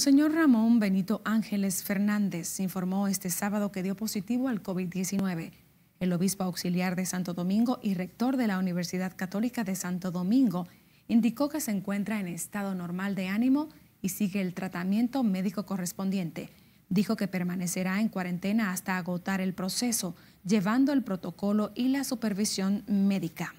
señor Ramón Benito Ángeles Fernández informó este sábado que dio positivo al COVID-19. El obispo auxiliar de Santo Domingo y rector de la Universidad Católica de Santo Domingo indicó que se encuentra en estado normal de ánimo y sigue el tratamiento médico correspondiente. Dijo que permanecerá en cuarentena hasta agotar el proceso, llevando el protocolo y la supervisión médica.